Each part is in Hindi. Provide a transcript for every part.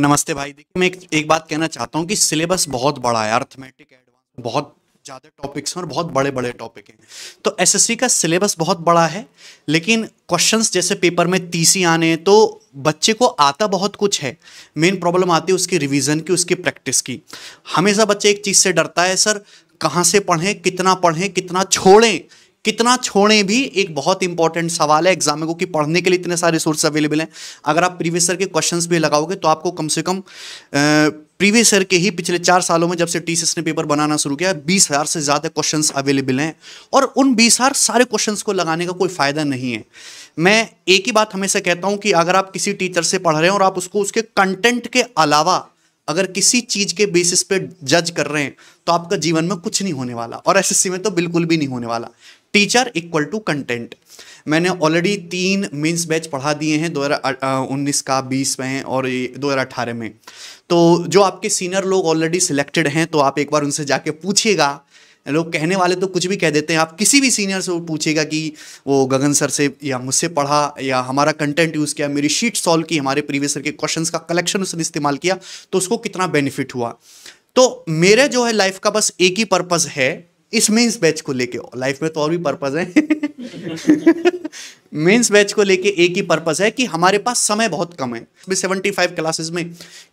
नमस्ते भाई देखिए मैं एक, एक बात कहना चाहता हूँ कि सिलेबस बहुत बड़ा है अर्थमेटिक एडवांस बहुत ज़्यादा टॉपिक्स हैं और बहुत बड़े बड़े टॉपिक हैं तो एसएससी का सिलेबस बहुत बड़ा है लेकिन क्वेश्चंस जैसे पेपर में तीसी आने तो बच्चे को आता बहुत कुछ है मेन प्रॉब्लम आती है उसकी रिविज़न की उसकी प्रैक्टिस की हमेशा बच्चे एक चीज़ से डरता है सर कहाँ से पढ़ें कितना पढ़ें कितना छोड़ें कितना छोड़ें भी एक बहुत इंपॉर्टेंट सवाल है एग्जाम में क्योंकि पढ़ने के लिए इतने सारे सोर्स अवेलेबल हैं अगर आप प्रीवियस ईयर के क्वेश्चन भी लगाओगे तो आपको कम से कम प्रीवियस ईयर के ही पिछले चार सालों में जब से टी ने पेपर बनाना शुरू किया बीस हज़ार से ज़्यादा क्वेश्चन अवेलेबल हैं और उन बीस हज़ार सारे क्वेश्चन को लगाने का कोई फ़ायदा नहीं है मैं एक ही बात हमेशा कहता हूँ कि अगर आप किसी टीचर से पढ़ रहे हैं और आप उसको उसके कंटेंट के अलावा अगर किसी चीज के बेसिस पे जज कर रहे हैं तो आपका जीवन में कुछ नहीं होने वाला और एसएससी में तो बिल्कुल भी नहीं होने वाला टीचर इक्वल टू कंटेंट मैंने ऑलरेडी तीन मीन्स बैच पढ़ा दिए हैं उन्नीस का बीस में और 2018 में तो जो आपके सीनियर लोग ऑलरेडी सिलेक्टेड हैं तो आप एक बार उनसे जाके पूछिएगा लोग कहने वाले तो कुछ भी कह देते हैं आप किसी भी सीनियर से पूछेगा कि वो गगन सर से या मुझसे पढ़ा या हमारा कंटेंट यूज़ किया मेरी शीट सॉल्व की हमारे प्रीवियस सर के क्वेश्चंस का कलेक्शन उसने इस्तेमाल किया तो उसको कितना बेनिफिट हुआ तो मेरे जो है लाइफ का बस एक ही पर्पज़ है इस मेंस बैच को लेके लाइफ में तो और भी पर्पज़ है मेंस बैच को लेके एक ही पर्पज़ है कि हमारे पास समय बहुत कम है सेवेंटी फाइव क्लासेस में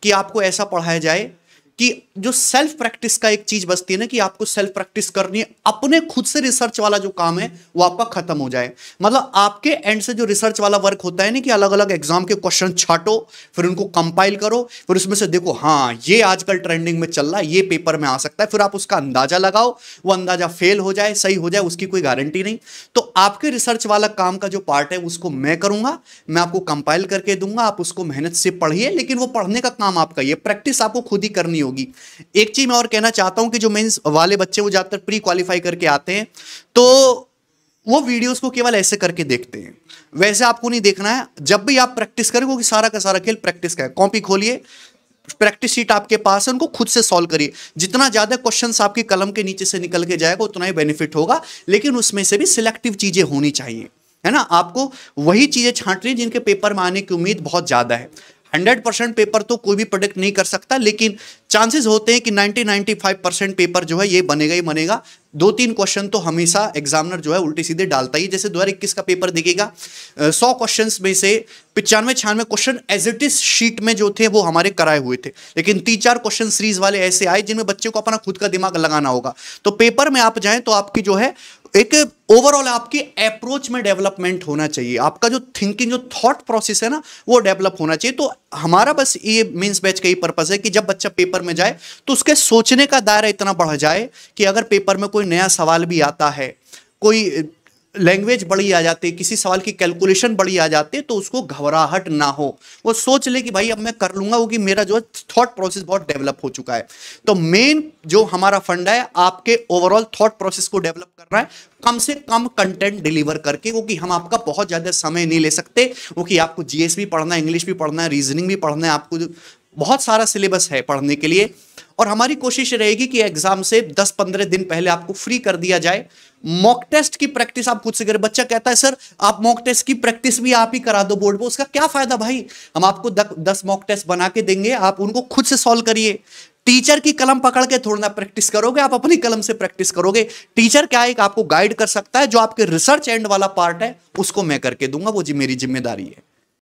कि आपको ऐसा पढ़ाया जाए कि जो सेल्फ प्रैक्टिस का एक चीज बचती है ना कि आपको सेल्फ प्रैक्टिस करनी है अपने खुद से रिसर्च वाला जो काम है वो आपका खत्म हो जाए मतलब आपके एंड से जो रिसर्च वाला वर्क होता है ना कि अलग अलग एग्जाम के क्वेश्चन छाटो फिर उनको कंपाइल करो फिर उसमें से देखो हाँ ये आजकल ट्रेंडिंग में चल रहा है ये पेपर में आ सकता है फिर आप उसका अंदाजा लगाओ वो अंदाजा फेल हो जाए सही हो जाए उसकी कोई गारंटी नहीं तो आपके रिसर्च वाला काम का जो पार्ट है उसको मैं करूंगा मैं आपको कंपाइल करके दूंगा आप उसको मेहनत से पढ़िए लेकिन वो पढ़ने का काम आपका ये प्रैक्टिस आपको खुद ही करनी होगी होगी एक चीज मैं और कहना चाहता हूं कि जो मेन्स वाले बच्चे वो ज़्यादातर प्री क्वालिफाई करके आते हैं तो वो वीडियोस को केवल ऐसे करके देखते हैं वैसे आपको नहीं देखना है जब भी आप प्रैक्टिस करें क्योंकि सारा का सारा खेल प्रैक्टिस का है कॉपी खोलिए प्रैक्टिस शीट आपके पास है उनको खुद से सॉल्व करिए जितना ज़्यादा क्वेश्चंस आपके कलम के नीचे से निकल के जाएगा उतना ही बेनिफिट होगा लेकिन उसमें से भी सिलेक्टिव चीज़ें होनी चाहिए है ना आपको वही चीज़ें छांटनी जिनके पेपर में आने की उम्मीद बहुत ज़्यादा है हंड्रेड परसेंट पेपर तो कोई भी प्रोडक्ट नहीं कर सकता लेकिन चांसेस होते हैं कि ninety ninety five percent paper जो है ये बनेगा ही बनेगा दो तीन क्वेश्चन तो हमेशा एग्जामिनर जो है उल्टी सीधे डालता ही जैसे दो इक्कीस का पेपर देखेगा सौ क्वेश्चन में से पचानवे छियानवे question as it is sheet में जो थे वो हमारे कराए हुए थे लेकिन तीन चार क्वेश्चन सीरीज वाले ऐसे आए जिनमें बच्चे को अपना खुद का दिमाग लगाना होगा तो पेपर में आप जाए तो आपकी जो है एक ओवरऑल आपके अप्रोच में डेवलपमेंट होना चाहिए आपका जो थिंकिंग जो थॉट प्रोसेस है ना वो डेवलप होना चाहिए तो हमारा बस ये मीन्स बैच का ही पर्पज है कि जब बच्चा पेपर में जाए तो उसके सोचने का दायरा इतना बढ़ जाए कि अगर पेपर में कोई नया सवाल भी आता है कोई लैंग्वेज बड़ी आ जाती है किसी सवाल की कैलकुलेशन बड़ी आ जाती है तो उसको घबराहट ना हो वो सोच ले कि भाई अब मैं कर लूंगा क्योंकि मेरा जो थॉट प्रोसेस बहुत डेवलप हो चुका है तो मेन जो हमारा फंड है आपके ओवरऑल थॉट प्रोसेस को डेवलप कर रहा है कम से कम कंटेंट डिलीवर करके क्योंकि हम आपका बहुत ज़्यादा समय नहीं ले सकते क्योंकि आपको जीएस भी पढ़ना है इंग्लिश भी पढ़ना है रीजनिंग भी पढ़ना है आपको बहुत सारा सिलेबस है पढ़ने के लिए और हमारी कोशिश रहेगी कि एग्जाम से 10-15 दिन पहले आपको फ्री कर दिया जाए मॉक टेस्ट की प्रैक्टिस आप खुद से करें बच्चा कहता है सर आप मॉक टेस्ट की प्रैक्टिस भी आप ही करा दो बोर्ड पर उसका क्या फायदा भाई हम आपको दस मॉक टेस्ट बना के देंगे आप उनको खुद से सॉल्व करिए टीचर की कलम पकड़ के थोड़ा ना प्रैक्टिस करोगे आप अपनी कलम से प्रैक्टिस करोगे टीचर क्या एक आपको गाइड कर सकता है जो आपके रिसर्च एंड वाला पार्ट है उसको मैं करके दूंगा वो जी मेरी जिम्मेदारी है